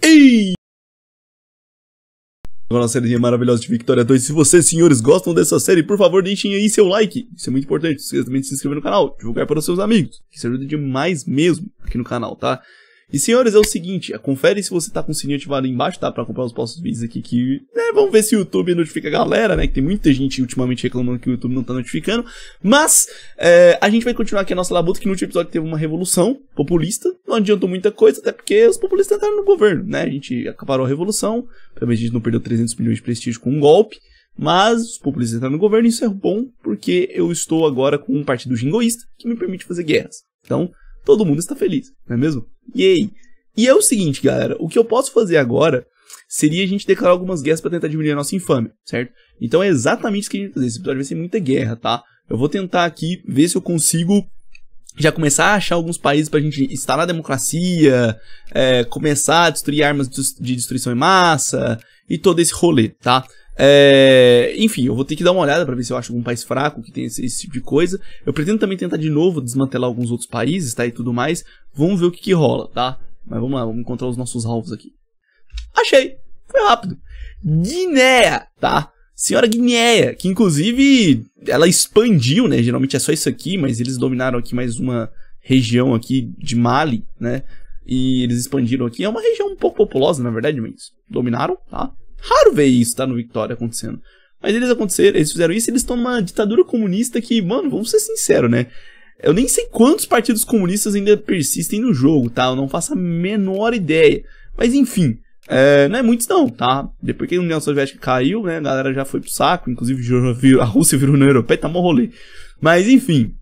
Ei! Uma série maravilhosa de Victoria 2. Se vocês, senhores, gostam dessa série, por favor, deixem aí seu like. Isso é muito importante. Se esqueça também se inscrever no canal, divulgar para os seus amigos. Isso ajuda demais mesmo aqui no canal, tá? E senhores, é o seguinte, é, confere se você tá com o sininho ativado aí embaixo, tá? Pra comprar os próximos vídeos aqui que. Né, vamos ver se o YouTube notifica a galera, né? Que tem muita gente ultimamente reclamando que o YouTube não tá notificando. Mas é, a gente vai continuar aqui a nossa labuta, que no último episódio teve uma revolução populista. Não adiantou muita coisa, até porque os populistas entraram no governo, né? A gente acabou a revolução, pelo a gente não perdeu 300 milhões de prestígio com um golpe. Mas os populistas entraram no governo e isso é bom, porque eu estou agora com um partido jingoísta que me permite fazer guerras. Então, todo mundo está feliz, não é mesmo? Yay! E é o seguinte, galera, o que eu posso fazer agora seria a gente declarar algumas guerras para tentar diminuir a nossa infâmia, certo? Então é exatamente isso que a gente vai fazer. Esse episódio vai ser muita guerra, tá? Eu vou tentar aqui ver se eu consigo já começar a achar alguns países pra gente instalar democracia, é, começar a destruir armas de destruição em massa e todo esse rolê, tá? É, enfim, eu vou ter que dar uma olhada para ver se eu acho algum país fraco que tem esse, esse, tipo de coisa. Eu pretendo também tentar de novo desmantelar alguns outros países, tá? E tudo mais. Vamos ver o que, que rola, tá? Mas vamos lá, vamos encontrar os nossos alvos aqui. Achei! Foi rápido. Guiné, tá? Senhora Guiné, que inclusive ela expandiu, né? Geralmente é só isso aqui, mas eles dominaram aqui mais uma região aqui de Mali, né? E eles expandiram aqui. É uma região um pouco populosa, na verdade, mas dominaram, tá? Raro ver isso, tá? No Victoria acontecendo. Mas eles aconteceram, eles fizeram isso, eles estão numa ditadura comunista que, mano, vamos ser sinceros, né? Eu nem sei quantos partidos comunistas ainda persistem no jogo, tá? Eu não faço a menor ideia. Mas enfim, é, não é muitos não, tá? Depois que a União Soviética caiu, né? A galera já foi pro saco, inclusive a Rússia virou Europa e tá mó rolê. Mas enfim,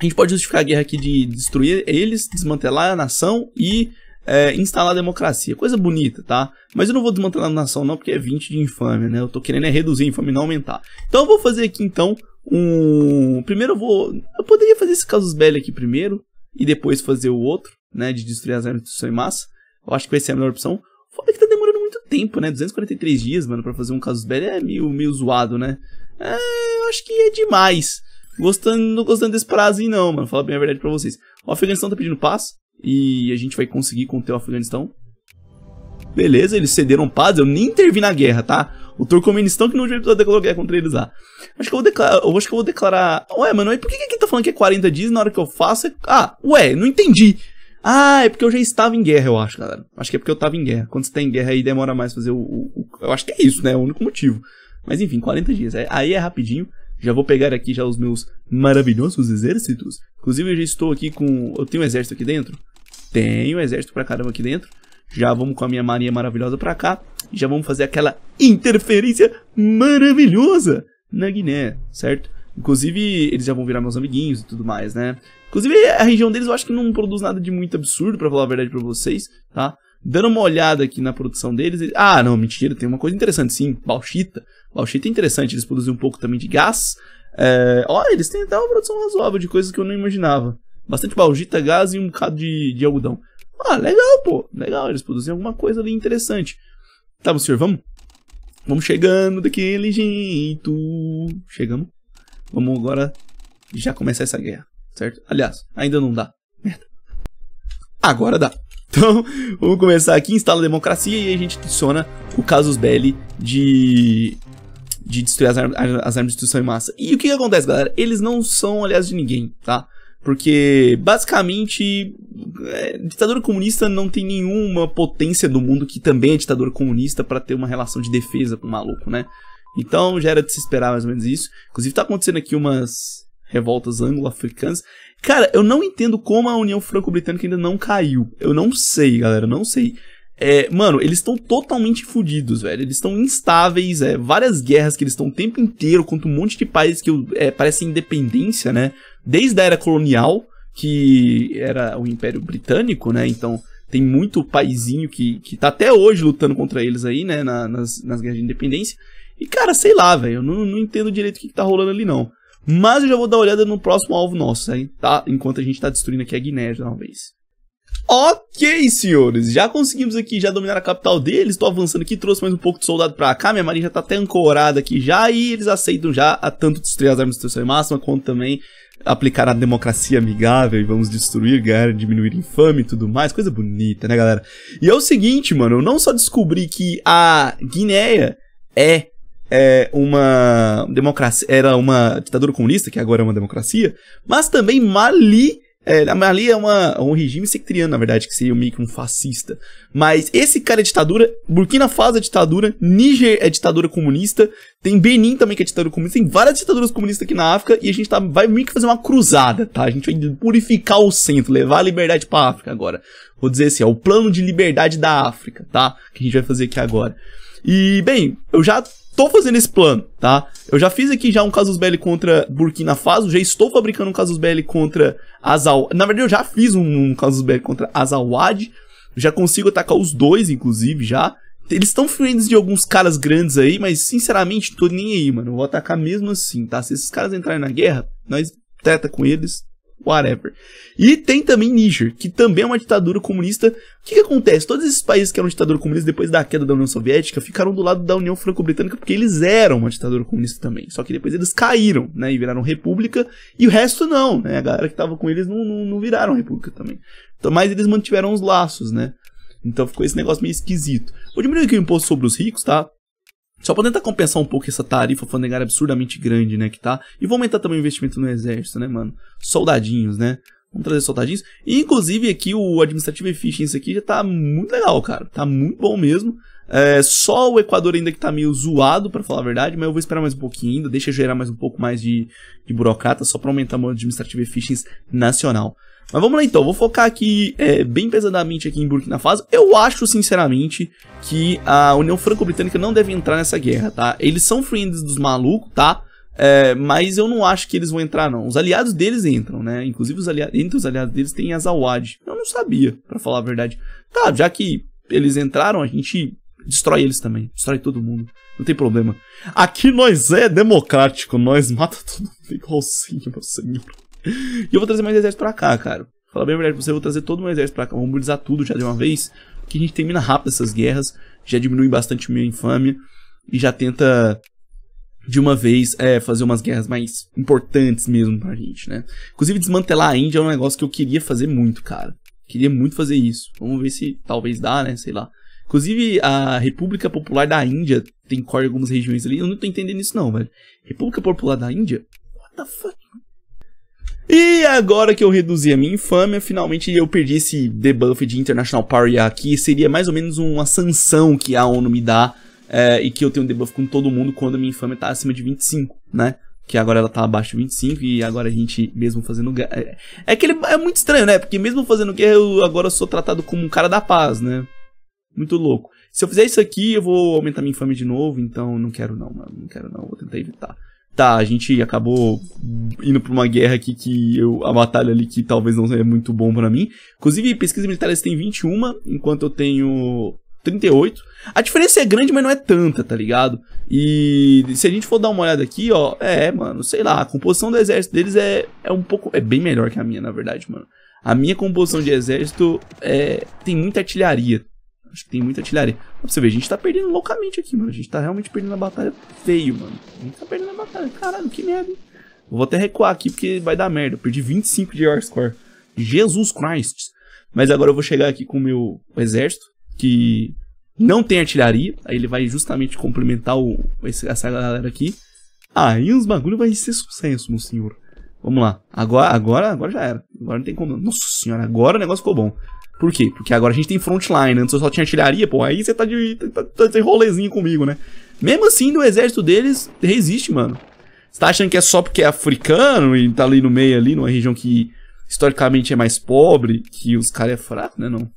a gente pode justificar a guerra aqui de destruir eles, desmantelar a nação e é, instalar a democracia. Coisa bonita, tá? Mas eu não vou desmantelar a nação não, porque é 20 de infâmia, né? Eu tô querendo é reduzir a infâmia e não aumentar. Então eu vou fazer aqui, então, um... Primeiro eu vou... Eu poderia fazer esse casus belli aqui primeiro, e depois fazer o outro, né? De destruir as armas de destruição em massa. Eu acho que vai ser a melhor opção. Foda que tá demorando muito tempo, né? 243 dias, mano, pra fazer um casus belli é meio, meio zoado, né? É, eu acho que é demais. Gostando, não gostando desse prazo, não, mano. Fala bem a verdade pra vocês. O Afeganistão tá pedindo paz e a gente vai conseguir conter o Afeganistão. Beleza, eles cederam paz, eu nem intervi na guerra, tá? O Turcomenistão que não declarou guerra contra eles lá. Acho que eu vou declarar. Eu acho que eu vou declarar. Ué, mano, por que que tá falando que é 40 dias na hora que eu faço é... Ah, ué, não entendi. Ah, é porque eu já estava em guerra, eu acho, galera. Acho que é porque eu estava em guerra. Quando você tá em guerra aí demora mais fazer o, o, o, Eu acho que é isso, né? É o único motivo. Mas enfim, 40 dias. É, aí é rapidinho. Já vou pegar aqui já os meus maravilhosos exércitos. Inclusive eu já estou aqui com... Eu tenho um exército aqui dentro? Tenho um exército pra caramba aqui dentro. Já vamos com a minha marinha maravilhosa pra cá. já vamos fazer aquela interferência maravilhosa na Guiné, certo? Inclusive, eles já vão virar meus amiguinhos e tudo mais, né? Inclusive, a região deles eu acho que não produz nada de muito absurdo, pra falar a verdade pra vocês, tá? dando uma olhada aqui na produção deles. Eles... Ah, não, mentira, tem uma coisa interessante sim, bauxita. Bauxita é interessante, eles produzem um pouco também de gás. É... Ó, eles têm até uma produção razoável de coisas que eu não imaginava. Bastante bauxita, gás e um bocado de, de algodão. Ah, legal, pô, legal, eles produzem alguma coisa ali interessante. Tá, bom, senhor, vamos? Vamos chegando daquele jeito. Chegamos. Vamos agora já começar essa guerra, certo? Aliás, ainda não dá. Merda. Agora dá. Então, vamos começar aqui, instala a democracia e a gente adiciona o casus belli de de destruir as, ar as armas de destruição em massa. E o que, que acontece, galera? Eles não são aliados de ninguém, tá? Porque, basicamente, é, ditadura comunista não tem nenhuma potência do mundo que também é ditadura comunista para ter uma relação de defesa com o maluco, né? Então já era de se esperar mais ou menos isso. Inclusive tá acontecendo aqui umas revoltas anglo-africanas. Cara, eu não entendo como a União Franco-Britânica ainda não caiu. Eu não sei, galera, não sei. É, mano, eles estão totalmente fodidos, velho. Eles estão instáveis, é, várias guerras que eles estão o tempo inteiro contra um monte de países que é, parecem independência, né? Desde a era colonial, que era o Império Britânico, né? Então tem muito paizinho que, que tá até hoje lutando contra eles aí, né? Na, nas, nas guerras de independência. E, cara, sei lá, velho. Eu não, não entendo direito o que, que tá rolando ali, não. Mas eu já vou dar uma olhada no próximo alvo nosso, hein? tá? Enquanto a gente tá destruindo aqui a Guiné de uma vez. Ok, senhores, já conseguimos aqui já dominar a capital deles, estou avançando aqui, trouxe mais um pouco de soldado pra cá, minha marinha já tá até ancorada aqui já, e eles aceitam já a tanto destruir as armas de destruição máxima, quanto também aplicar a democracia amigável e vamos destruir guerra, diminuir infame e tudo mais, coisa bonita, né galera? E é o seguinte, mano, eu não só descobri que a Guinéia é é, uma democracia, era uma ditadura comunista, que agora é uma democracia, mas também Mali é, Mali é uma, um regime sectariano, na verdade, que seria meio que um fascista. Mas esse cara é ditadura, Burkina Faso é ditadura, Níger é ditadura comunista, tem Benin também que é ditadura comunista, tem várias ditaduras comunistas aqui na África e a gente tá, vai meio que fazer uma cruzada, tá? A gente vai purificar o centro, levar a liberdade pra África agora. Vou dizer assim, é o plano de liberdade da África, tá? Que a gente vai fazer aqui agora. E, bem, eu já estou fazendo esse plano, tá? Eu já fiz aqui já um Casus Belli contra Burkina Faso, já estou fabricando um Casus Belli contra Azal... Na verdade, eu já fiz um, um Casus Belli contra Azawad, já consigo atacar os dois, inclusive, já. Eles estão friends de alguns caras grandes aí, mas sinceramente, tô nem aí, mano. Eu vou atacar mesmo assim, tá? Se esses caras entrarem na guerra, nós treta com eles, whatever. E tem também Níger, que também é uma ditadura comunista. O que, que, acontece? Todos esses países que eram ditadura comunista depois da queda da União Soviética ficaram do lado da União Franco-Britânica porque eles eram uma ditadura comunista também. Só que depois eles caíram, né? E viraram república. E o resto não, né? A galera que tava com eles não, não, não viraram república também. Então, mas eles mantiveram os laços, né? Então ficou esse negócio meio esquisito. Vou diminuir aqui o imposto sobre os ricos, tá? Só para tentar compensar um pouco essa tarifa fonegária absurdamente grande, né, que tá. E vou aumentar também o investimento no exército, né, mano? Soldadinhos, né? Vamos trazer soldadinhos. E, inclusive, aqui o Administrative Efficiency aqui já tá muito legal, cara. Tá muito bom mesmo. É, só o Equador ainda que tá meio zoado, para falar a verdade, mas eu vou esperar mais um pouquinho ainda, deixa gerar mais um pouco mais de, de burocrata, só pra aumentar a mão administrativa eficiency nacional. Mas vamos lá então, vou focar aqui é, bem pesadamente aqui em Burkina Faso. Eu acho, sinceramente, que a União Franco-Britânica não deve entrar nessa guerra, tá? Eles são friends dos malucos, tá? É, mas eu não acho que eles vão entrar, não. Os aliados deles entram, né? Inclusive, os aliados, entre os aliados deles tem as Zawad. Eu não sabia, para falar a verdade. Tá, já que eles entraram, a gente Destrói eles também. Destrói todo mundo. Não tem problema. Aqui nós é democrático. Nós mata todo mundo igualzinho, meu senhor. E eu vou trazer mais exército pra cá, cara. Fala bem a verdade pra você, eu vou trazer todo um exército pra cá. Vamos mobilizar tudo já de uma vez. Que a gente termina rápido essas guerras. Já diminui bastante minha infâmia. E já tenta de uma vez é, fazer umas guerras mais importantes mesmo pra gente, né? Inclusive, desmantelar a Índia é um negócio que eu queria fazer muito, cara. Queria muito fazer isso. Vamos ver se talvez dá, né? Sei lá. Inclusive, a República Popular da Índia tem core em algumas regiões ali. Eu não tô entendendo isso não, velho. República Popular da Índia? What the fuck? E agora que eu reduzi a minha infâmia, finalmente eu perdi esse debuff de International Power aqui. Seria mais ou menos uma sanção que a ONU me dá é, e que eu tenho um debuff com todo mundo quando a minha infâmia tá acima de 25, né? Que agora ela tá abaixo de 25 e agora a gente, mesmo fazendo guerra... É, é que ele é muito estranho, né? Porque mesmo fazendo guerra, eu agora sou tratado como um cara da paz, né? muito louco. Se eu fizer isso aqui, eu vou aumentar minha infame de novo, então não quero não, mano, não quero não, vou tentar evitar. Tá, a gente acabou indo pra uma guerra aqui que eu, a batalha ali que talvez não seja muito bom para mim. Inclusive, pesquisa militar, eles tem 21, enquanto eu tenho 38. A diferença é grande, mas não é tanta, tá ligado? E se a gente for dar uma olhada aqui, ó, é, mano, sei lá, a composição do exército deles é, é um pouco, é bem melhor que a minha, na verdade, mano. A minha composição de exército é, tem muita artilharia, Acho que tem muita artilharia. Pra você ver, a gente tá perdendo loucamente aqui, mano. A gente tá realmente perdendo a batalha feio, mano. A gente tá perdendo a batalha. Caralho, que merda, hein? Eu vou até recuar aqui porque vai dar merda. Eu perdi 25 de Score. Jesus Christ. Mas agora eu vou chegar aqui com o meu exército, que não tem artilharia. Aí ele vai justamente complementar o, esse, essa galera aqui. Aí ah, os bagulho vai ser sucesso, meu senhor. Vamos lá. Agora, agora, agora já era. Agora não tem como. Nossa senhora, agora o negócio ficou bom. Por quê? Porque agora a gente tem frontline, antes eu só tinha artilharia, pô, aí você tá de, tá, tá de rolezinho comigo, né? Mesmo assim, no exército deles, resiste, mano. Você tá achando que é só porque é africano e tá ali no meio, ali, numa região que historicamente é mais pobre, que os caras é fraco, né? Não.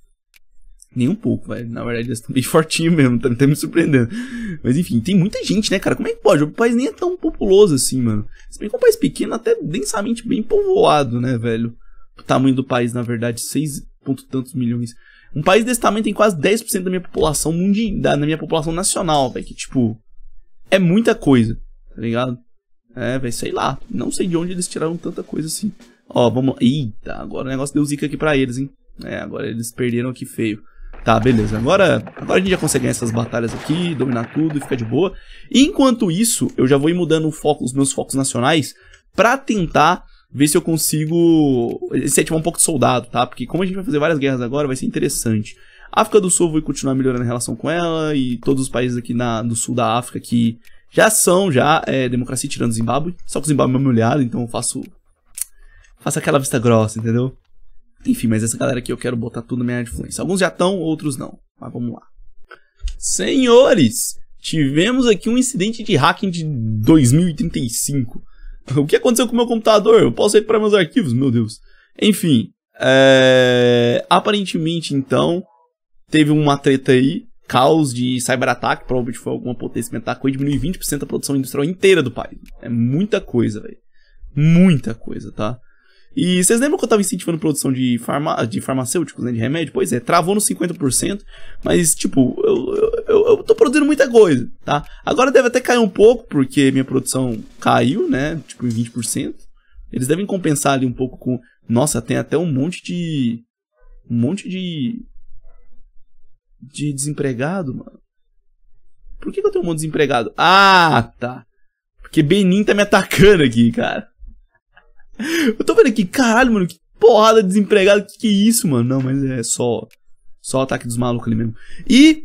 Nem um pouco, velho. Na verdade, eles estão bem fortinhos mesmo, tá, tá me surpreendendo. Mas enfim, tem muita gente, né, cara? Como é que pode? O país nem é tão populoso assim, mano. Se bem que é um país pequeno, até densamente bem povoado, né, velho? O tamanho do país, na verdade, 6 ponto tantos milhões. Um país desse tamanho tem quase 10% da minha população mundial, da, da minha população nacional, velho. Que, tipo, é muita coisa, tá ligado? É, velho, sei lá. Não sei de onde eles tiraram tanta coisa assim. Ó, vamos lá. Eita, agora o negócio deu zica aqui pra eles, hein? É, agora eles perderam aqui feio. Tá, beleza. Agora, agora a gente já consegue ganhar essas batalhas aqui, dominar tudo e ficar de boa. E enquanto isso, eu já vou ir mudando o foco, os meus focos nacionais pra tentar ver se eu consigo incentivar um pouco de soldado, tá? Porque como a gente vai fazer várias guerras agora, vai ser interessante. A África do Sul eu vou continuar melhorando a relação com ela e todos os países aqui na, do sul da África que já são já é, democracia tirando o Zimbábue. Só que o Zimbábue é uma olhado, então eu faço, faço aquela vista grossa, entendeu? Enfim, mas essa galera aqui eu quero botar tudo na minha influência. Alguns já estão, outros não. Mas vamos lá. Senhores, tivemos aqui um incidente de hacking de 2035. O que aconteceu com o meu computador? Eu posso ir para meus arquivos, meu Deus. Enfim, é... aparentemente então teve uma treta aí, caos de cyberataque, provavelmente foi alguma potência que me atacou e diminuiu 20% a produção industrial inteira do país. É muita coisa, velho. Muita coisa, tá? E vocês lembram que eu tava incentivando produção de, farma, de farmacêuticos, né? De remédio? Pois é, travou nos 50%, mas, tipo, eu, eu, eu, tô produzindo muita coisa, tá? Agora deve até cair um pouco, porque minha produção caiu, né? Tipo, em 20%. Eles devem compensar ali um pouco com. Nossa, tem até um monte de. Um monte de. De desempregado, mano. Por que, que eu tenho um monte de desempregado? Ah, tá. Porque Benin tá me atacando aqui, cara. Eu tô vendo aqui, caralho, mano, que porrada de desempregado, que que é isso, mano? Não, mas é só, só ataque dos malucos ali mesmo. E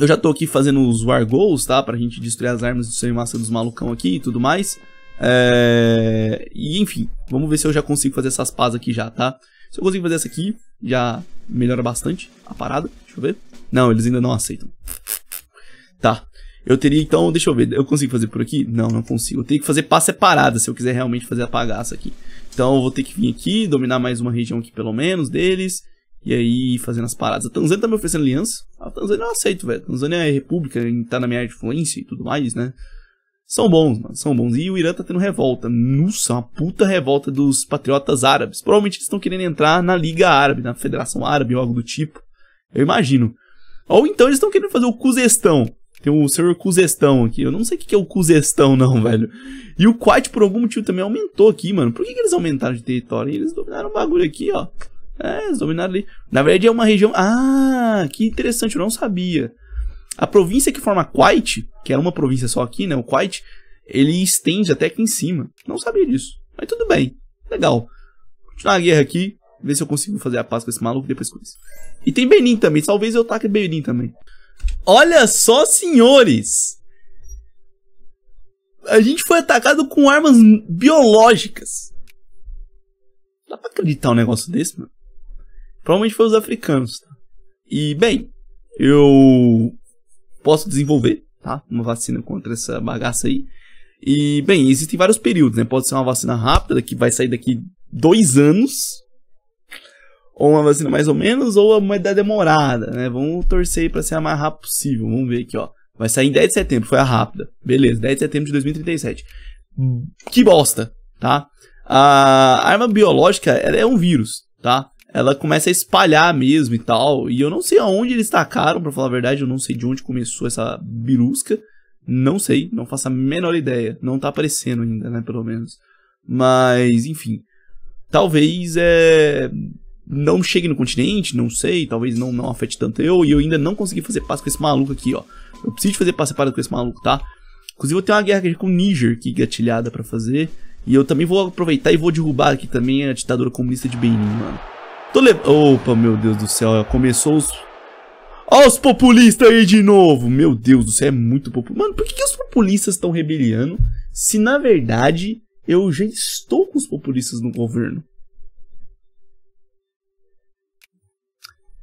eu já tô aqui fazendo os war goals, tá? Pra gente destruir as armas de sem massa dos malucão aqui e tudo mais. É... E enfim, vamos ver se eu já consigo fazer essas pás aqui já, tá? Se eu conseguir fazer essa aqui, já melhora bastante a parada. Deixa eu ver. Não, eles ainda não aceitam. Tá, eu teria, então, deixa eu ver, eu consigo fazer por aqui? Não, não consigo. Eu tenho que fazer passa separada se eu quiser realmente fazer a pagaça aqui. Então eu vou ter que vir aqui, dominar mais uma região aqui pelo menos deles. E aí, fazendo as paradas. A Tanzânia tá me oferecendo aliança. A Tanzânia eu aceito, velho. A Tanzânia é república, tá na minha influência e tudo mais, né? São bons, mano. São bons. E o Irã tá tendo revolta. Nossa, uma puta revolta dos patriotas árabes. Provavelmente eles estão querendo entrar na Liga Árabe, na Federação Árabe ou algo do tipo. Eu imagino. Ou então eles estão querendo fazer o cusestão. Tem o senhor Cuzestão aqui. Eu não sei o que é o Cuzestão, não, velho. E o Quite, por algum motivo, também aumentou aqui, mano. Por que, que eles aumentaram de território? Eles dominaram o bagulho aqui, ó. É, eles dominaram ali. Na verdade, é uma região. Ah, que interessante, eu não sabia. A província que forma Quite, que era é uma província só aqui, né? O Quite, ele estende até aqui em cima. Não sabia disso. Mas tudo bem. Legal. Vou continuar a guerra aqui. Ver se eu consigo fazer a paz com esse maluco depois com isso. E tem Benin também. Talvez eu taque Benin também. Olha só, senhores! A gente foi atacado com armas biológicas. Dá pra acreditar um negócio desse, mano? Provavelmente foi os africanos, tá? E, bem, eu posso desenvolver, tá? Uma vacina contra essa bagaça aí. E, bem, existem vários períodos, né? Pode ser uma vacina rápida, que vai sair daqui dois anos, ou uma vacina mais ou menos, ou uma moeda demorada, né? Vamos torcer para ser a mais rápida possível. Vamos ver aqui, ó. Vai sair em 10 de setembro, foi a rápida. Beleza, 10 de setembro de 2037. Que bosta, tá? A arma biológica, ela é um vírus, tá? Ela começa a espalhar mesmo e tal. E eu não sei aonde eles tacaram, para falar a verdade, eu não sei de onde começou essa birusca. Não sei, não faço a menor ideia. Não tá aparecendo ainda, né, pelo menos. Mas, enfim. Talvez é não chegue no continente, não sei, talvez não, não afete tanto eu, e eu ainda não consegui fazer paz com esse maluco aqui, ó. Eu preciso de fazer paz separada com esse maluco, tá? Inclusive eu tenho uma guerra aqui com o Níger aqui gatilhada pra fazer, e eu também vou aproveitar e vou derrubar aqui também a ditadura comunista de Benin, mano. Tô levando... Opa, meu Deus do céu, começou os... Olha os populistas aí de novo! Meu Deus do céu, é muito populista. Mano, por que, que os populistas estão rebeliando se, na verdade, eu já estou com os populistas no governo?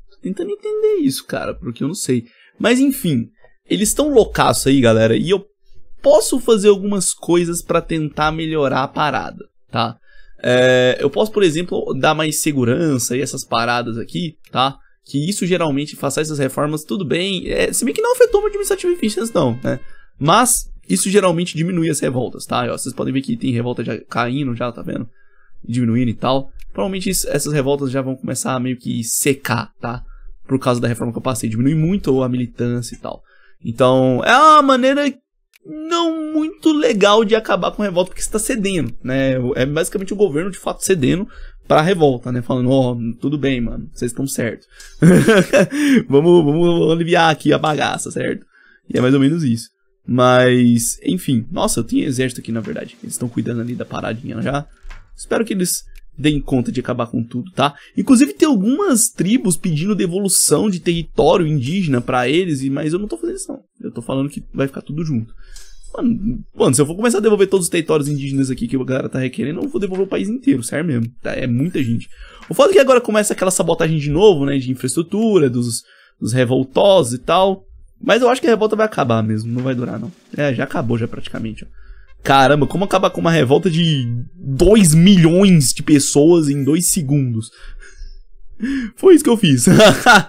Tô tentando entender isso, cara, porque eu não sei. Mas enfim, eles estão loucaços aí, galera, e eu posso fazer algumas coisas para tentar melhorar a parada, tá? É, eu posso, por exemplo, dar mais segurança e essas paradas aqui, tá? Que isso geralmente faça essas reformas, tudo bem. É, se bem que não afetou meu administrativo e não, né? Mas isso geralmente diminui as revoltas, tá? vocês podem ver que tem revolta já caindo, já, tá vendo? Diminuindo e tal. Provavelmente essas revoltas já vão começar a meio que secar, tá? Por causa da reforma que eu passei. Diminui muito a militância e tal. Então, é uma maneira não muito legal de acabar com a revolta, porque você está cedendo, né? É basicamente o governo de fato cedendo para a revolta, né? Falando, ó, oh, tudo bem, mano, vocês estão certos. vamos, vamos aliviar aqui a bagaça, certo? E é mais ou menos isso. Mas, enfim, nossa, eu tinha exército aqui na verdade. Eles estão cuidando ali da paradinha já. Espero que eles deem conta de acabar com tudo, tá? Inclusive tem algumas tribos pedindo devolução de território indígena para eles, mas eu não tô fazendo isso não. Eu tô falando que vai ficar tudo junto. Mano, mano, se eu for começar a devolver todos os territórios indígenas aqui que a galera tá requerendo, eu vou devolver o país inteiro, sério mesmo. Tá? É muita gente. O fato é que agora começa aquela sabotagem de novo, né? De infraestrutura, dos, dos revoltosos e tal. Mas eu acho que a revolta vai acabar mesmo, não vai durar não. É, já acabou já praticamente, ó. Caramba, como acabar com uma revolta de 2 milhões de pessoas em 2 segundos? Foi isso que eu fiz.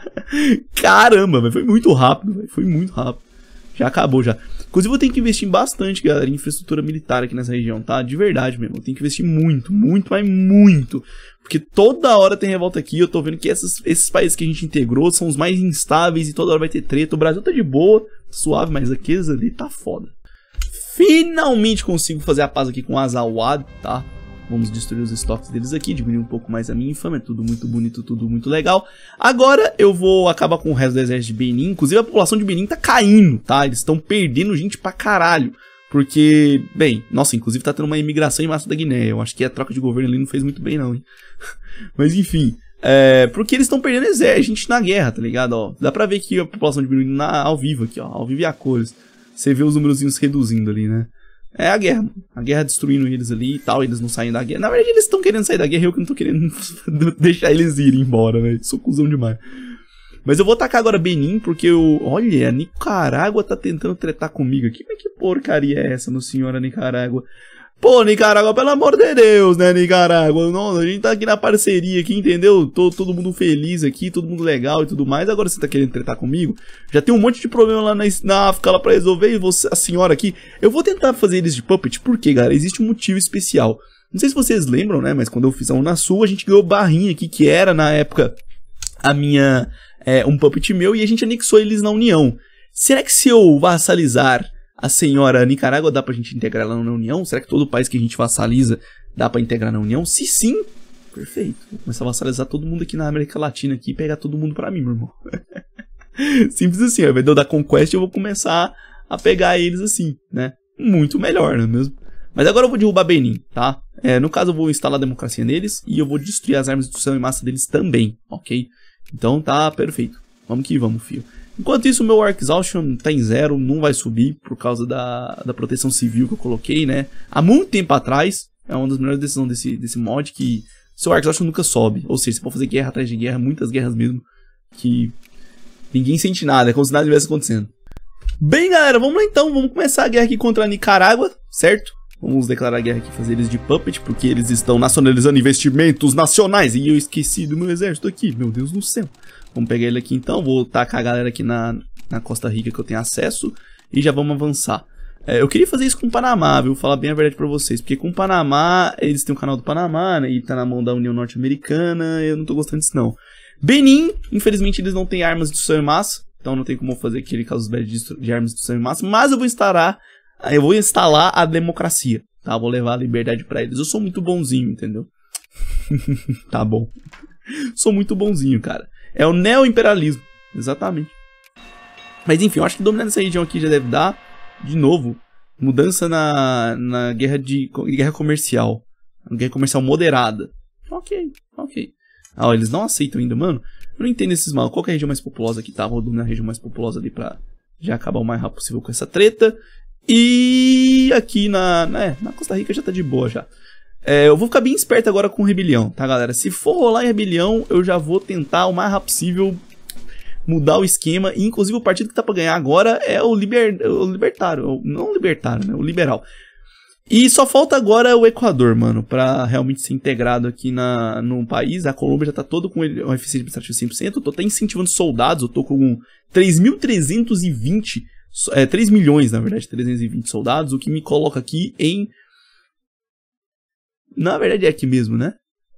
Caramba, foi muito rápido, foi muito rápido. Já acabou já. Inclusive eu tenho que investir bastante, galera, em infraestrutura militar aqui nessa região, tá? De verdade mesmo. Eu tenho que investir muito, muito, mas muito. Porque toda hora tem revolta aqui. Eu tô vendo que essas, esses países que a gente integrou são os mais instáveis e toda hora vai ter treta. O Brasil tá de boa, suave, mas aqueles ali tá foda finalmente consigo fazer a paz aqui com Azawad, tá? Vamos destruir os estoques deles aqui, diminuir um pouco mais a minha infâmia, tudo muito bonito, tudo muito legal. Agora eu vou acabar com o resto do exército de Benin, inclusive a população de Benin tá caindo, tá? Eles estão perdendo gente pra caralho. Porque, bem, nossa, inclusive tá tendo uma imigração em massa da Guiné. Eu acho que a troca de governo ali não fez muito bem, não, hein? Mas enfim, é, porque eles estão perdendo exército, gente na guerra, tá ligado? Ó, dá pra ver que a população de na, ao vivo aqui, ó, ao vivo e a cores você vê os númerozinhos reduzindo ali, né? É a guerra. A guerra destruindo eles ali e tal, eles não saem da guerra. Na verdade, eles estão querendo sair da guerra, eu que não tô querendo deixar eles irem embora, velho. Sou cuzão demais. Mas eu vou atacar agora Benin, porque eu. Olha, a Nicarágua tá tentando tretar comigo aqui. Mas que porcaria é essa, meu senhora Nicarágua? Pô, Nicarágua, pelo amor de Deus, né, Nicarágua? Nossa, a gente tá aqui na parceria aqui, entendeu? Tô todo mundo feliz aqui, todo mundo legal e tudo mais. Agora você tá querendo tretar comigo? Já tem um monte de problema lá na, na África lá pra resolver e você, a senhora aqui... Eu vou tentar fazer eles de puppet, Por quê, galera? existe um motivo especial. Não sei se vocês lembram, né, mas quando eu fiz a Unasul, a gente ganhou barrinha aqui, que era, na época, a minha... É, um puppet meu, e a gente anexou eles na União. Será que se eu vassalizar a senhora a Nicarágua dá pra gente integrar ela na União? Será que todo país que a gente vassaliza dá para integrar na União? Se sim, perfeito. Vou começar a vassalizar todo mundo aqui na América Latina aqui e pegar todo mundo para mim, meu irmão. Simples assim, ao invés de eu dar conquest, eu vou começar a pegar eles assim, né? Muito melhor, não é mesmo? Mas agora eu vou derrubar Benin, tá? É, no caso, eu vou instalar a democracia neles e eu vou destruir as armas de destruição em massa deles também, ok? Então tá perfeito. Vamos que vamos, fio. Enquanto isso, o meu Arc Exhaustion tá em zero, não vai subir por causa da, da proteção civil que eu coloquei, né? Há muito tempo atrás, é uma das melhores decisões desse, desse mod que seu Arc Exhaustion nunca sobe. Ou seja, você pode fazer guerra atrás de guerra, muitas guerras mesmo, que ninguém sente nada, é como se nada estivesse acontecendo. Bem, galera, vamos lá então, vamos começar a guerra aqui contra a Nicarágua, certo? Vamos declarar guerra aqui, fazer eles de puppet, porque eles estão nacionalizando investimentos nacionais. E eu esqueci do meu exército aqui, meu Deus do céu. Vamos pegar ele aqui então, vou tacar a galera aqui na, na Costa Rica que eu tenho acesso. E já vamos avançar. É, eu queria fazer isso com o Panamá, viu? Vou falar bem a verdade pra vocês. Porque com o Panamá, eles têm o um canal do Panamá, né? E tá na mão da União Norte-Americana. Eu não tô gostando disso, não. Benin, infelizmente, eles não têm armas de destruição massa. Então não tem como fazer aquele caso de, de armas de destruição massa. Mas eu vou instalar ah, eu vou instalar a democracia, tá? Vou levar a liberdade para eles. Eu sou muito bonzinho, entendeu? tá bom. sou muito bonzinho, cara. É o neo-imperialismo, exatamente. Mas enfim, eu acho que dominar essa região aqui já deve dar, de novo, mudança na, na guerra de guerra comercial. Guerra comercial moderada. Ok, ok. Ah, eles não aceitam ainda, mano. Eu não entendo esses mal. Qual é a região mais populosa aqui, tá? Vou dominar a região mais populosa ali pra já acabar o mais rápido possível com essa treta. E aqui na, na, né, na Costa Rica já tá de boa já. É, eu vou ficar bem esperto agora com rebelião, tá, galera? Se for rolar em rebelião, eu já vou tentar o mais rápido possível mudar o esquema. E, inclusive, o partido que tá pra ganhar agora é o, liber, o libertário. Não o libertário, né? O liberal. E só falta agora o Equador, mano, para realmente ser integrado aqui na, no país. A Colômbia já tá todo com um eficiente administrativo 100%. Eu tô até incentivando soldados, eu tô com 3.320 é, 3 milhões, na verdade, 320 soldados, o que me coloca aqui em. Na verdade é aqui mesmo, né?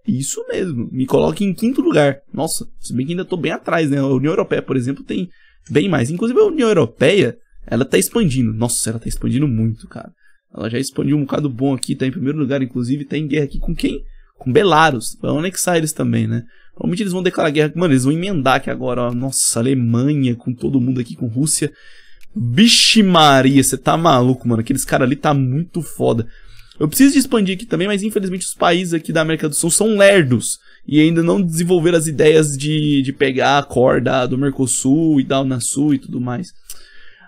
Isso mesmo, me coloca em quinto lugar. Nossa, se bem que ainda estou bem atrás, né? A União Europeia, por exemplo, tem bem mais. Inclusive a União Europeia, ela está expandindo. Nossa, ela está expandindo muito, cara. Ela já expandiu um bocado bom aqui, está em primeiro lugar, inclusive, está em guerra aqui com quem? Com Belarus. Vai anexar eles também, né? Provavelmente eles vão declarar guerra. Mano, eles vão emendar aqui agora, ó. Nossa, Alemanha com todo mundo aqui, com Rússia. Bixe Maria, você tá maluco, mano. Aqueles caras ali tá muito foda. Eu preciso de expandir aqui também, mas infelizmente os países aqui da América do Sul são lerdos. E ainda não desenvolveram as ideias de, de pegar a corda do Mercosul e da Unasul e tudo mais.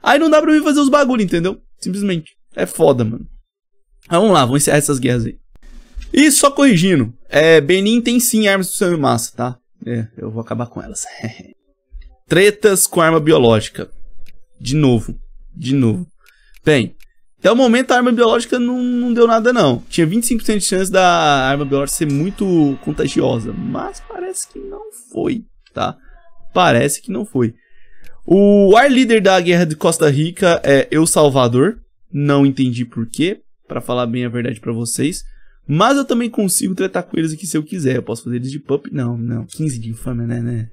Aí não dá pra mim fazer os bagulho, entendeu? Simplesmente. É foda, mano. Mas vamos lá, vamos encerrar essas guerras aí. E só corrigindo, é, Benin tem sim armas de destruição massa, tá? É, eu vou acabar com elas. Tretas com arma biológica. De novo. De novo. Bem, até o momento a arma biológica não, não deu nada não. Tinha 25% de chance da arma biológica ser muito contagiosa, mas parece que não foi, tá? Parece que não foi. O ar líder da guerra de Costa Rica é El Salvador. Não entendi porquê, para falar bem a verdade para vocês. Mas eu também consigo tratar com eles aqui se eu quiser. Eu posso fazer eles de pup? Não, não. 15 de infâmia, né, né?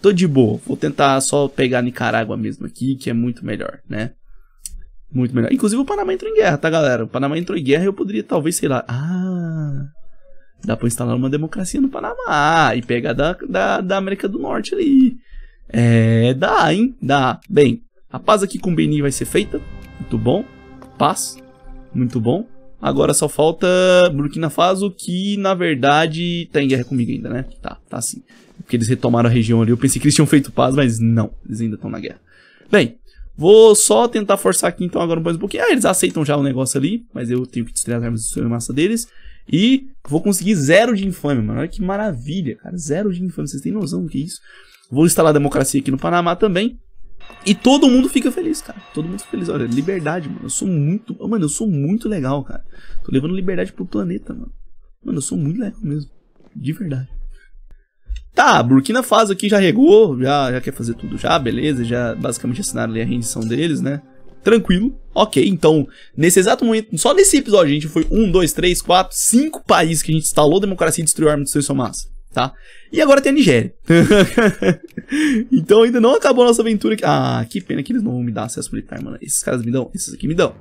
tô de boa, vou tentar só pegar Nicarágua mesmo aqui, que é muito melhor, né? Muito melhor. Inclusive o Panamá entrou em guerra, tá, galera? O Panamá entrou em guerra e eu poderia, talvez, sei lá. Ah. Dá pra instalar uma democracia no Panamá e pegar da, da, da América do Norte ali. É, dá, hein? Dá. Bem, a paz aqui com o Benin vai ser feita. Muito bom. Paz. Muito bom. Agora só falta Burkina Faso, que na verdade tá em guerra comigo ainda, né? Tá, tá sim porque eles retomaram a região ali. Eu pensei que eles tinham feito paz, mas não, eles ainda estão na guerra. Bem, vou só tentar forçar aqui então agora um pouquinho. Ah, eles aceitam já o negócio ali, mas eu tenho que destruir as armas de massa deles. E vou conseguir zero de infame, mano. Olha que maravilha, cara. Zero de infame, vocês têm noção do que é isso? Vou instalar a democracia aqui no Panamá também. E todo mundo fica feliz, cara. Todo mundo fica feliz. Olha, liberdade, mano. Eu sou muito. Oh, mano, eu sou muito legal, cara. Tô levando liberdade pro planeta, mano. Mano, eu sou muito legal mesmo. De verdade. Tá, Burkina Faso aqui já regou, já, já quer fazer tudo já, beleza, já basicamente assinaram ali a rendição deles, né? Tranquilo, ok, então, nesse exato momento, só nesse episódio, a gente foi um, dois, três, quatro, cinco países que a gente instalou democracia e destruiu a arma de destruição massa, tá? E agora tem a Nigéria. então ainda não acabou a nossa aventura aqui. Ah, que pena que eles não vão me dar acesso militar, mano. Esses caras me dão, esses aqui me dão.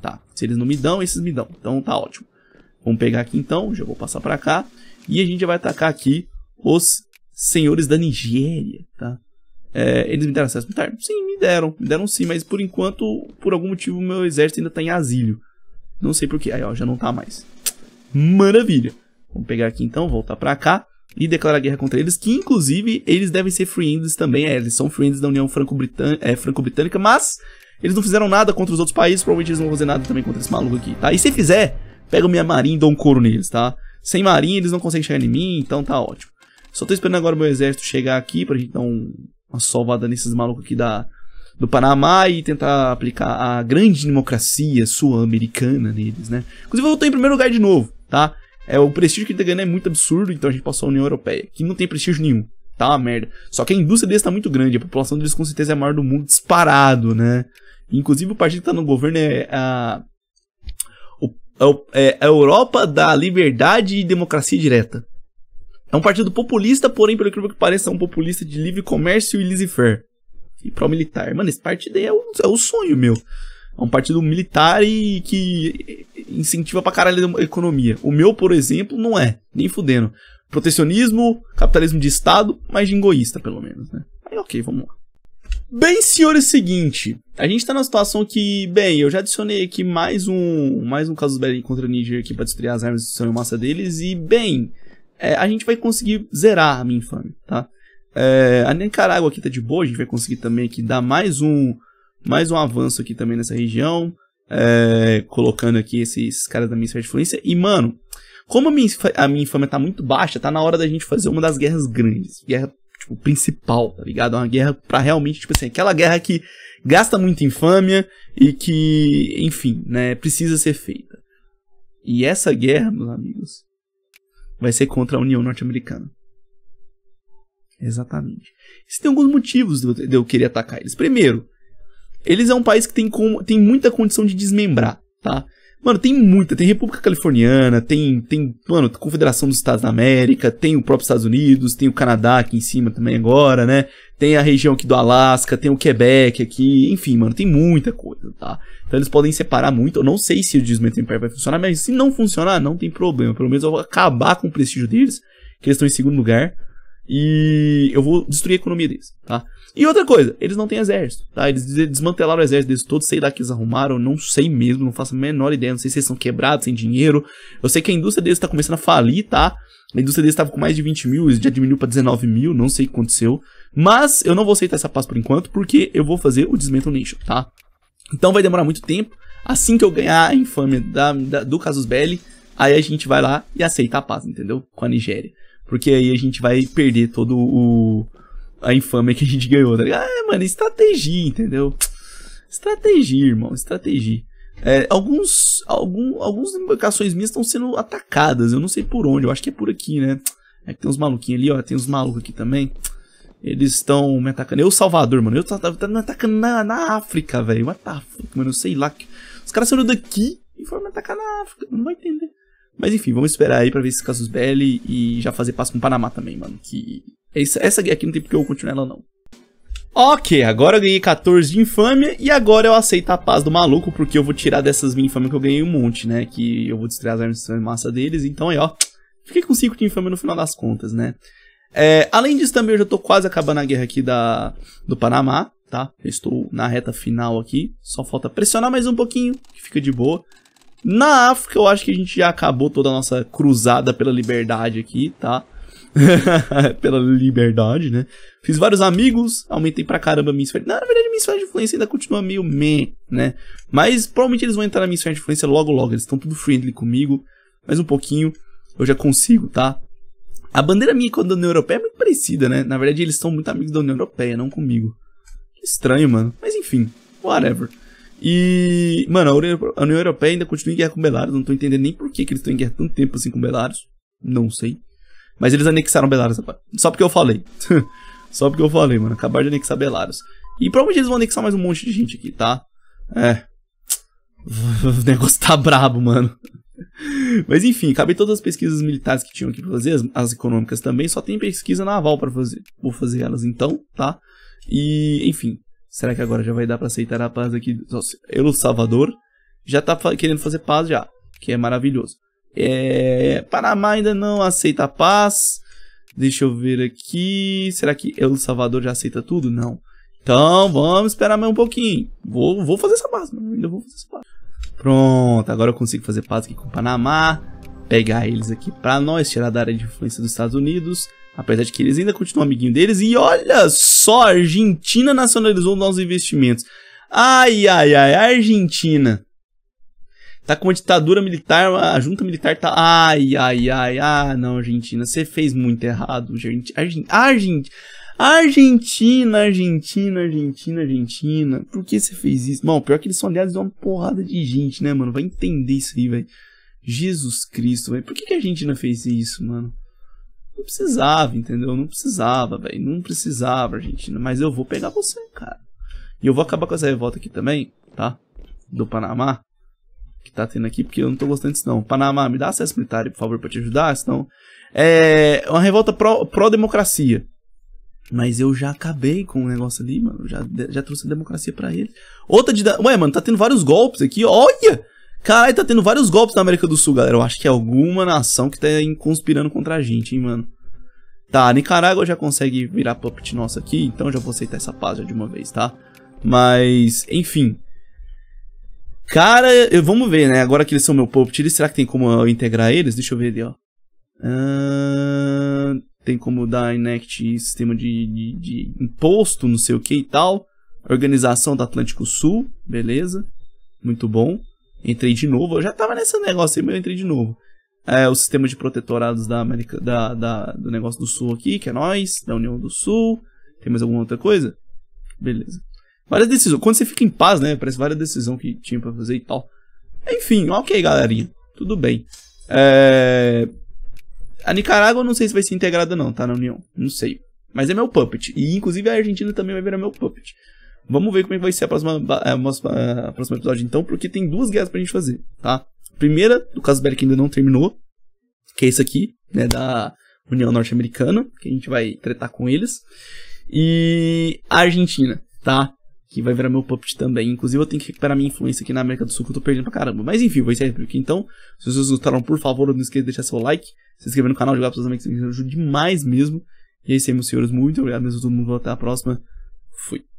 Tá, se eles não me dão, esses me dão. Então tá ótimo. Vamos pegar aqui então, já vou passar pra cá. E a gente já vai atacar aqui os senhores da Nigéria, tá? É, eles me deram acesso militar? Sim, me deram. Me deram sim, mas por enquanto, por algum motivo, meu exército ainda tá em asilo. Não sei porquê. Aí, ó, já não tá mais. Maravilha. Vamos pegar aqui então, voltar pra cá e declarar guerra contra eles, que inclusive eles devem ser friends também. É, eles são friends da União é, Franco-Britânica, é, Franco mas eles não fizeram nada contra os outros países, provavelmente eles não vão fazer nada também contra esse maluco aqui, tá? E se fizer, pega minha marinha e dou um couro neles, tá? Sem marinha eles não conseguem chegar em mim, então tá ótimo. Só tô esperando agora o meu exército chegar aqui pra gente dar um, uma salvada nesses malucos aqui da, do Panamá e tentar aplicar a grande democracia sul-americana neles, né? Inclusive, eu voltou em primeiro lugar de novo, tá? É, o prestígio que ele tá ganhando é muito absurdo, então a gente passou a União Europeia, que não tem prestígio nenhum. Tá uma merda. Só que a indústria deles tá muito grande, a população deles com certeza é a maior do mundo, disparado, né? Inclusive, o partido que tá no governo é a. É, é, a Europa da Liberdade e Democracia Direta. É um partido populista, porém, pelo que pareça, é um populista de livre comércio e laissez E pró-militar. Mano, esse partido aí é o, é o sonho meu. É um partido militar e que incentiva pra caralho a economia. O meu, por exemplo, não é. Nem fudendo. Protecionismo, capitalismo de Estado, mas jingoísta, pelo menos, né? Aí, ok, vamos lá. Bem, senhores, seguinte. A gente tá na situação que, bem, eu já adicionei aqui mais um mais um caso do Belly contra Niger aqui pra destruir as armas de destruição em massa deles. E, bem, é, a gente vai conseguir zerar a minha infame, tá? É, a Nicarágua aqui tá de boa, a gente vai conseguir também aqui dar mais um, mais um avanço aqui também nessa região, é, colocando aqui esses caras da minha esfera de influência. E, mano, como a minha, a minha infâmia tá muito baixa, tá na hora da gente fazer uma das guerras grandes, guerra, tipo, principal, tá ligado? É uma guerra pra realmente, tipo assim, aquela guerra que gasta muita infâmia e que, enfim, né, precisa ser feita. E essa guerra, meus amigos, vai ser contra a União Norte-Americana. Exatamente. Isso tem alguns motivos de eu querer atacar eles. Primeiro, eles é um país que tem, tem muita condição de desmembrar, tá? Mano, tem muita. Tem República Californiana, tem, tem, mano, Confederação dos Estados da América, tem o próprio Estados Unidos, tem o Canadá aqui em cima também agora, né? Tem a região aqui do Alasca, tem o Quebec aqui, enfim, mano, tem muita coisa, tá? Então eles podem separar muito. Eu não sei se o disney Empire vai funcionar, mas se não funcionar, não tem problema. Pelo menos eu vou acabar com o prestígio deles, que eles estão em segundo lugar, e eu vou destruir a economia deles, tá? E outra coisa, eles não têm exército, tá? Eles desmantelaram o exército deles todo, sei lá que eles arrumaram, não sei mesmo, não faço a menor ideia, não sei se eles são quebrados, sem dinheiro. Eu sei que a indústria deles tá começando a falir, tá? A indústria deles estava com mais de 20 mil, já diminuiu para 19 mil, não sei o que aconteceu. Mas eu não vou aceitar essa paz por enquanto, porque eu vou fazer o Dismantle Nation, tá? Então vai demorar muito tempo. Assim que eu ganhar a infâmia da, da, do Casus Belli, aí a gente vai lá e aceita a paz, entendeu? Com a Nigéria. Porque aí a gente vai perder todo o a infame que a gente ganhou, tá ligado? É, mano, estratégia, entendeu? Estratégia, irmão, estratégia. É, alguns, algum, algumas embarcações minhas estão sendo atacadas, eu não sei por onde, eu acho que é por aqui, né? É que tem uns maluquinhos ali, ó, tem uns malucos aqui também. Eles estão me atacando. Eu, Salvador, mano, eu tava tá me atacando na, na África, velho. What the fuck, mano, eu sei lá. Os caras saíram daqui e foram me atacar na África, não vai entender. Mas enfim, vamos esperar aí pra ver se casos belli e já fazer passo com o Panamá também, mano. Que essa, essa guerra aqui não tem porque eu continuar ela, não. Ok, agora eu ganhei 14 de infâmia e agora eu aceito a paz do maluco, porque eu vou tirar dessas minhas infâmias que eu ganhei um monte, né? Que eu vou destruir as armas de massa deles, então aí, ó. Fiquei com 5 de infâmia no final das contas, né? É, além disso, também eu já tô quase acabando a guerra aqui da, do Panamá, tá? Eu estou na reta final aqui, só falta pressionar mais um pouquinho, que fica de boa. Na África, eu acho que a gente já acabou toda a nossa cruzada pela liberdade aqui, tá? pela liberdade, né? Fiz vários amigos, aumentei pra caramba a minha esfera. na verdade, minha esfera de influência ainda continua meio meh, né? Mas provavelmente eles vão entrar na minha esfera de influência logo logo. Eles estão tudo friendly comigo. Mais um pouquinho eu já consigo, tá? A bandeira minha com a da União Europeia é muito parecida, né? Na verdade, eles são muito amigos da União Europeia, não comigo. Que estranho, mano. Mas enfim, whatever. E, mano, a União Europeia ainda continua em guerra com Belarus. Não tô entendendo nem por que, que eles estão em guerra tanto tempo assim com Belarus. Não sei. Mas eles anexaram Belarus. Só porque eu falei. Só porque eu falei, mano. Acabaram de anexar Belarus. E provavelmente eles vão anexar mais um monte de gente aqui, tá? É. O negócio tá brabo, mano. Mas enfim, acabei todas as pesquisas militares que tinham aqui pra fazer, as, as econômicas também, só tem pesquisa naval para fazer. Vou fazer elas então, tá? E, enfim, Será que agora já vai dar para aceitar a paz aqui? El Salvador já tá querendo fazer paz já, que é maravilhoso. É, Panamá ainda não aceita a paz. Deixa eu ver aqui. Será que El Salvador já aceita tudo? Não. Então vamos esperar mais um pouquinho. Vou, vou fazer essa paz. Ainda vou fazer essa paz. Pronto, agora eu consigo fazer paz aqui com o Panamá. Pegar eles aqui para nós, tirar da área de influência dos Estados Unidos. Apesar de que eles ainda continuam amiguinho deles. E olha só, a Argentina nacionalizou nossos investimentos. Ai, ai, ai, Argentina. Tá com uma ditadura militar, a junta militar tá. Ai, ai, ai, ah, não, Argentina, você fez muito errado. Argentina, Argentina, Argentina, Argentina, Argentina, Argentina. Por que você fez isso? Bom, pior que eles são aliados de uma porrada de gente, né, mano? Vai entender isso aí, velho. Jesus Cristo, velho. Por que, que a Argentina fez isso, mano? Não precisava, entendeu? Não precisava, velho. Não precisava, Argentina. Mas eu vou pegar você, cara. E eu vou acabar com essa revolta aqui também, tá? Do Panamá. Que tá tendo aqui, porque eu não tô gostando disso, não. Panamá, me dá acesso militar, por favor, pra te ajudar, senão. É. Uma revolta pró-democracia. Pró mas eu já acabei com o negócio ali, mano. Já, já trouxe a democracia para eles. Outra de. Ué, mano, tá tendo vários golpes aqui. Olha! Caralho, tá tendo vários golpes na América do Sul, galera. Eu acho que é alguma nação que tá conspirando contra a gente, hein, mano. Tá, Nicarágua já consegue virar puppet nosso aqui, então já vou aceitar essa paz já de uma vez, tá? Mas, enfim. Cara, eu, vamos ver, né? Agora que eles são meu puppet, será que tem como eu integrar eles? Deixa eu ver ali, ó. Uh, tem como dar enact sistema de, de, de imposto, não sei o que e tal. Organização do Atlântico Sul, beleza. Muito bom entrei de novo. Eu já tava nesse negócio aí, mas eu entrei de novo. É, o sistema de protetorados da América, da, da, do negócio do Sul aqui, que é nós, da União do Sul. Tem mais alguma outra coisa? Beleza. Várias decisões. Quando você fica em paz, né? Parece várias decisões que tinha pra fazer e tal. Enfim, ok, galerinha. Tudo bem. É... A Nicarágua eu não sei se vai ser integrada não, tá? Na União. Não sei. Mas é meu puppet. E inclusive a Argentina também vai virar meu puppet. Vamos ver como é que vai ser a próxima, a, a, a próxima episódio, então, porque tem duas guerras pra gente fazer, tá? Primeira, do caso Bélico ainda não terminou, que é esse aqui, né, da União Norte-Americana, que a gente vai tretar com eles. E a Argentina, tá? Que vai virar meu puppet também. Inclusive, eu tenho que recuperar minha influência aqui na América do Sul, que eu tô perdendo pra caramba. Mas enfim, vou encerrar aqui. Então, se vocês gostaram, por favor, não esqueça de deixar seu like, se inscrever no canal, jogar pros amigos, me ajuda demais mesmo. E é isso aí, meus senhores. Muito obrigado mesmo a todo mundo. Até a próxima. Fui.